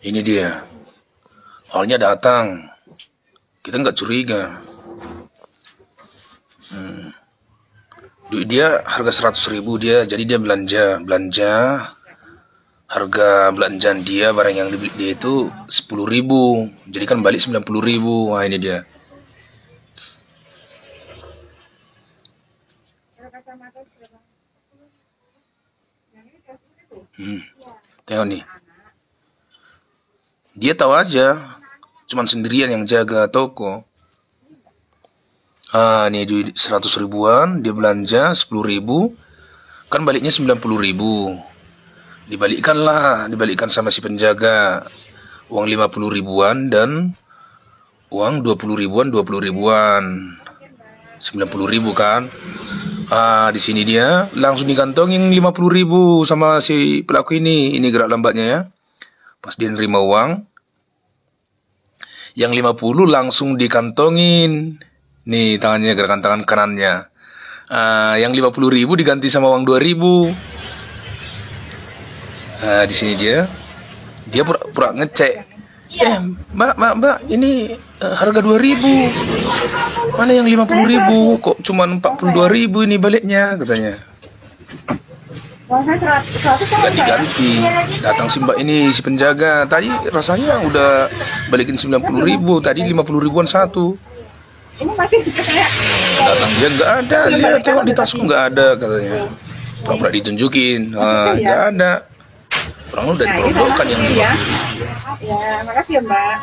ini dia awalnya datang kita nggak curiga hmm. dia harga seratus ribu dia jadi dia belanja belanja harga belanjaan dia barang yang dibeli dia itu sepuluh ribu jadi kan balik sembilan puluh ribu wah ini dia hmm. tengok nih dia tahu aja, cuman sendirian yang jaga toko. Ah, ini duit 100 ribuan, dia belanja 10 ribu, kan baliknya 90 ribu. Dibalikkan lah, dibalikkan sama si penjaga. Uang 50 ribuan dan uang 20 ribuan, 20 ribuan. 90 ribu kan. Ah, di sini dia langsung dikantongin 50 ribu sama si pelaku ini. Ini gerak lambatnya ya. Pas dia nerima uang, yang 50 langsung dikantongin. Nih tangannya gerakan tangan kanannya. Uh, yang 50 ribu diganti sama uang 2000 ribu. Uh, di sini dia, dia pura-pura ngecek. Eh, mbak, mbak, mbak, ini uh, harga 2000 ribu. Mana yang 50 ribu? Kok cuma 42 ribu ini baliknya katanya. Udah diganti Datang si mbak ini si penjaga Tadi rasanya udah balikin 90 ribu Tadi 50 ribuan satu ya? nah, Datang dia nggak ada Dia tengok di tasku nggak ada katanya pernah pernah ditunjukin oh, nah, iya. Nggak ada Orang udah nah, diperlukan yang ya. ya makasih ya, ya mbak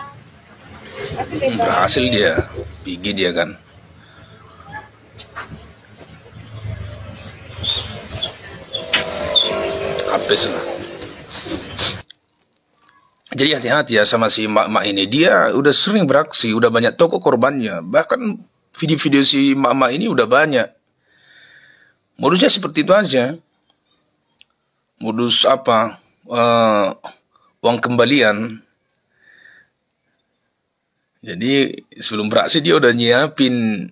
Berhasil dia Pigi dia kan Jadi hati-hati ya sama si mak-mak ini. Dia udah sering beraksi, udah banyak toko korbannya. Bahkan video-video si mak-mak ini udah banyak. Modusnya seperti itu aja. Modus apa? Uh, uang kembalian. Jadi sebelum beraksi dia udah nyiapin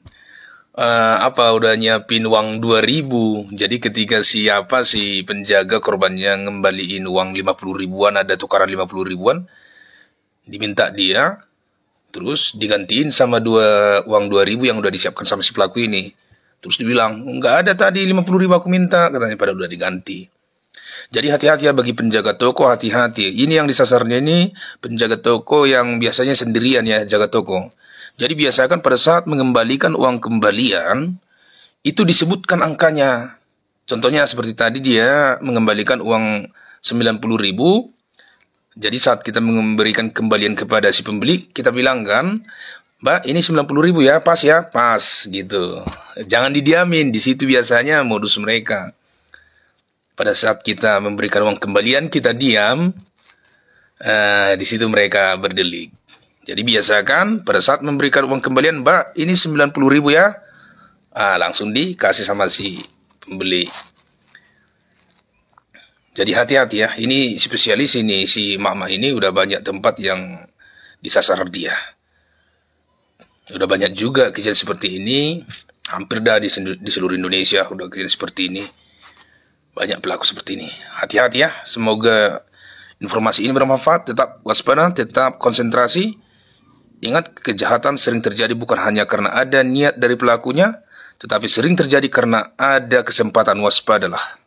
uh, apa udah nyiapin uang 2000 jadi ketika siapa si penjaga korbannya ngembaliin uang 50 ribuan ada tukaran 50 ribuan diminta dia terus digantiin sama dua uang 2000 yang udah disiapkan sama si pelaku ini terus dibilang nggak ada tadi 50 ribu aku minta katanya pada udah diganti jadi hati-hati ya bagi penjaga toko, hati-hati. Ini yang disasarnya ini penjaga toko yang biasanya sendirian ya jaga toko. Jadi biasakan pada saat mengembalikan uang kembalian itu disebutkan angkanya. Contohnya seperti tadi dia mengembalikan uang 90.000. Jadi saat kita memberikan kembalian kepada si pembeli, kita bilang kan, Mbak, ini 90.000 ya, pas ya, pas gitu. Jangan didiamin, di situ biasanya modus mereka. Pada saat kita memberikan uang kembalian, kita diam, uh, di situ mereka berdelik. Jadi biasakan pada saat memberikan uang kembalian, Mbak, ini 90 ribu ya. Ah, langsung dikasih sama si pembeli. Jadi hati-hati ya, ini spesialis ini, si mama ini udah banyak tempat yang disasar dia. Udah banyak juga kejadian seperti ini, hampir dah di, di seluruh Indonesia udah kejadian seperti ini. Banyak pelaku seperti ini. Hati-hati ya, semoga informasi ini bermanfaat. Tetap waspada, tetap konsentrasi. Ingat, kejahatan sering terjadi bukan hanya karena ada niat dari pelakunya, tetapi sering terjadi karena ada kesempatan waspadalah.